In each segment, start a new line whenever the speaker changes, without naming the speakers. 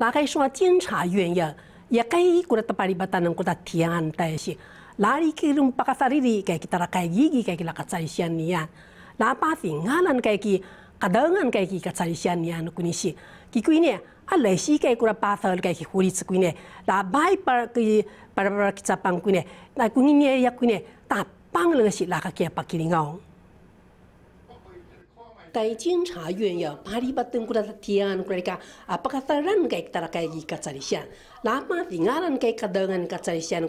拉开说监察院呀，也该来得把里边的过来提案大戏，哪里去弄把个事儿哩？该他哪块去？去该给哪块查一下呢？哪百是难难该去，干部们该给去在线下呀，那关键是，关键呢，啊来史该顾得把事儿该去处理，处理呢，那摆摆去，把摆给查办，关键那关键呢？也关键，打办了事，哪还去把给里搞？在检察院要办理特定的案件，或者讲，啊，把责任给打到会计查理身上，哪怕听讲了会计当干查理身上，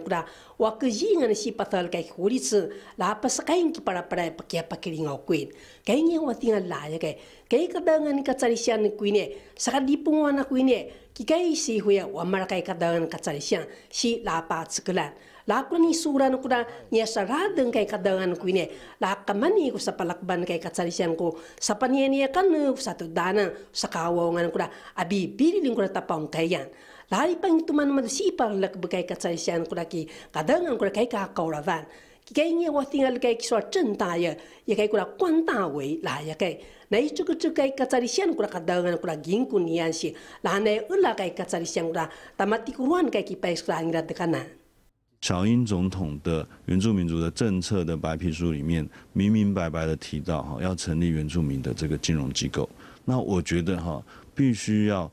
或者讲，是把责任给狐狸子，哪怕说，可能被白白被别人搞鬼，肯定我听讲哪一个，会计当干查理身的观念，是日本话的观念，这个社会啊，我们讲会计当干查理身是哪把子个人。lako ni suran kuda na niya saradan kay kadangan ko ini lakaman ni ko sa palakban kay katsalisyan ko sa paniya kan eh, sa tudanan sa kawawangan ko na abibilin ko na tapang kayan lari pang si madasi parlak bagay katsalisyan ko na ki kadangan ko na kay kakauravan kay niya watingal kay kiswa cintaya ya, ya kay kura kwanta wei la ya kay na ichu kuchu kay katsarisian kura kadangan kura ginku nian si la na ula kay katsarisian kura tamati kuruan kay kipais kura
小英总统的原住民族的政策的白皮书里面明明白白的提到，哈，要成立原住民的这个金融机构。那我觉得哈，必须要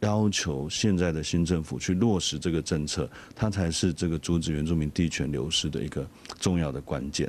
要求现在的新政府去落实这个政策，它才是这个阻止原住民地权流失的一个重要的关键。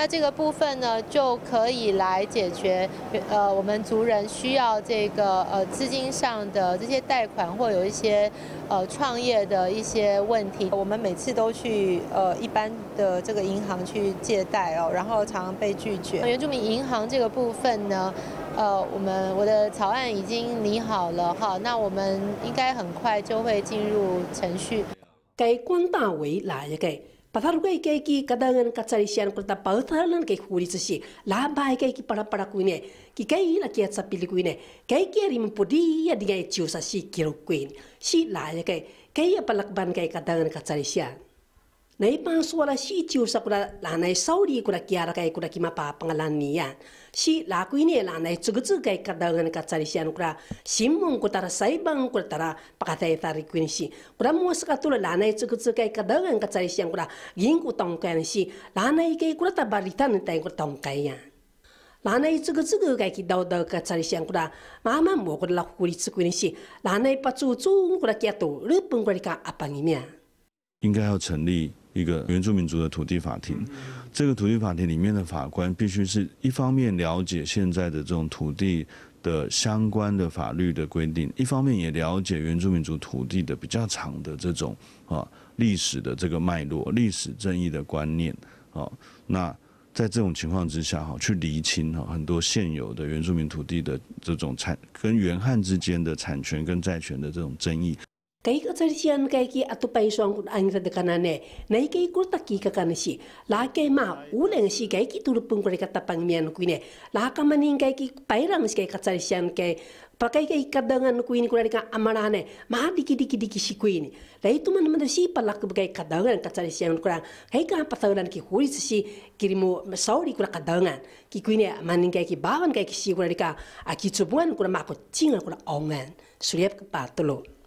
那这个部分呢，就可以来解决，呃，我们族人需要这个呃资金上的这些贷款，或有一些呃创业的一些问题。我们每次都去呃一般的这个银行去借贷哦，然后常常被拒绝。原住民银行这个部分呢，呃，我们我的草案已经拟好了哈，那我们应该很快就会进入程序。
给光大为哪一个？Padaru kai kai ki kadangan katsari shian kurta pautaranan kai kuri tsushi, lamba kai kai ki para para kuine, ki kai ina kia tsapili kuine, kai kia rimi podi iya dingai chiu sashi kiro kuin, shi la kai kai iya palak kai kadangan katsari 你爸说了，是就是个啦，那手里个啦，家个个啦，起码爸爸个烂女啊。是老闺女，那这个这个，家大人个家里是样个新闻古塔拉西方古塔拉，不看在啥里关系？古拉莫斯科了，那这个这个，家大人个家里是样古英国同款的是，那内个个打扮里单的同款样。那内这个这个，家几道道个家里是样古拉，妈妈莫个拉糊里糊里子关系那内不做主个啦，家日本国里干阿爸里面。
应该要成立。一个原住民族的土地法庭，这个土地法庭里面的法官必须是一方面了解现在的这种土地的相关的法律的规定，一方面也了解原住民族土地的比较长的这种啊历史的这个脉络、历史正义的观念啊。那在这种情况之下，哈，去厘清哈很多现有的原住民土地的这种产跟原汉之间的产权跟债权的这种争议。
kai ka tsari sian kai ki atu pai shuang kun ang sa kana ne nai kai kurta ta ki ka kana si la kai ma u leng si kai ki tur pung kore ka ta pang mian ku ne la ka manin kai ki pai rang shi kai ka tsari sian kai pakai kai kadangan ku ini kurang ka amara ne ma diki diki diki si kui ni. la tu man man si palak bagai kai ka tsari sian kurang kai ka patauran ki huri si kirimu sauri da kadangan ki ku ma manin kai ki wan kai ki si kurang ka aki tsubuan kurang ma ko tinga kurang ongan suriap ka patolo